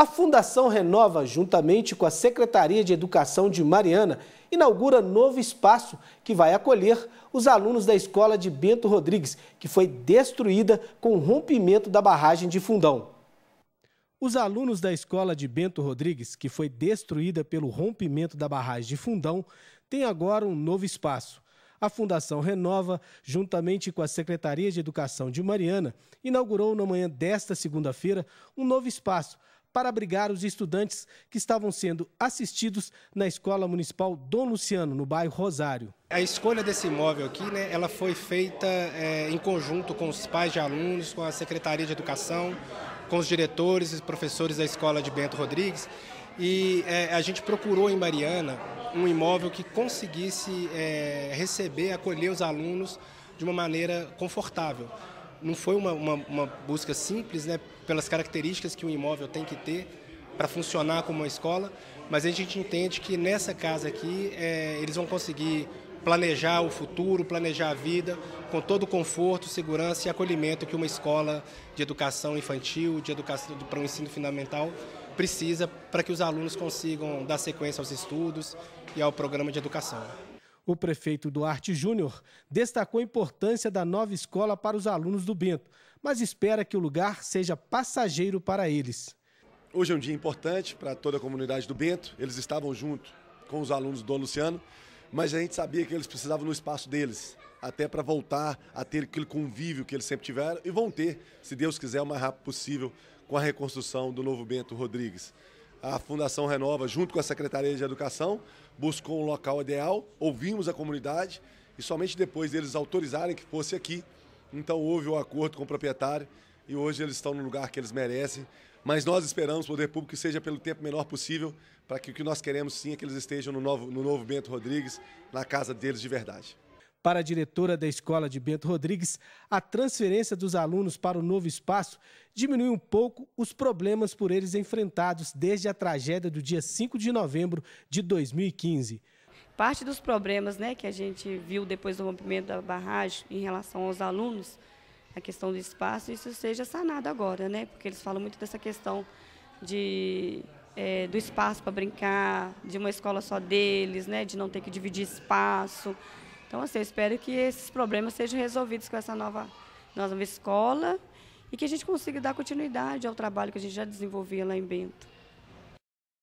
A Fundação Renova, juntamente com a Secretaria de Educação de Mariana, inaugura novo espaço que vai acolher os alunos da escola de Bento Rodrigues, que foi destruída com o rompimento da barragem de Fundão. Os alunos da escola de Bento Rodrigues, que foi destruída pelo rompimento da barragem de Fundão, têm agora um novo espaço a Fundação Renova, juntamente com a Secretaria de Educação de Mariana, inaugurou na manhã desta segunda-feira um novo espaço para abrigar os estudantes que estavam sendo assistidos na Escola Municipal Dom Luciano, no bairro Rosário. A escolha desse imóvel aqui, né, ela foi feita é, em conjunto com os pais de alunos, com a Secretaria de Educação, com os diretores e professores da escola de Bento Rodrigues. E é, a gente procurou em Mariana um imóvel que conseguisse é, receber, acolher os alunos de uma maneira confortável não foi uma, uma, uma busca simples, né, pelas características que um imóvel tem que ter para funcionar como uma escola, mas a gente entende que nessa casa aqui é, eles vão conseguir planejar o futuro, planejar a vida com todo o conforto, segurança e acolhimento que uma escola de educação infantil, de educação para o um ensino fundamental precisa para que os alunos consigam dar sequência aos estudos e ao programa de educação. O prefeito Duarte Júnior destacou a importância da nova escola para os alunos do Bento, mas espera que o lugar seja passageiro para eles. Hoje é um dia importante para toda a comunidade do Bento. Eles estavam junto com os alunos do Luciano, mas a gente sabia que eles precisavam no espaço deles, até para voltar a ter aquele convívio que eles sempre tiveram e vão ter, se Deus quiser, o mais rápido possível, com a reconstrução do novo Bento Rodrigues a Fundação Renova, junto com a Secretaria de Educação, buscou um local ideal, ouvimos a comunidade e somente depois deles autorizarem que fosse aqui. Então houve o um acordo com o proprietário e hoje eles estão no lugar que eles merecem. Mas nós esperamos o poder público que seja pelo tempo menor possível, para que o que nós queremos sim é que eles estejam no novo, no novo Bento Rodrigues, na casa deles de verdade. Para a diretora da escola de Bento Rodrigues, a transferência dos alunos para o novo espaço diminui um pouco os problemas por eles enfrentados desde a tragédia do dia 5 de novembro de 2015. Parte dos problemas né, que a gente viu depois do rompimento da barragem em relação aos alunos, a questão do espaço, isso seja sanado agora, né? Porque eles falam muito dessa questão de é, do espaço para brincar, de uma escola só deles, né, de não ter que dividir espaço. Então, assim, eu espero que esses problemas sejam resolvidos com essa nova, nova escola e que a gente consiga dar continuidade ao trabalho que a gente já desenvolvia lá em Bento.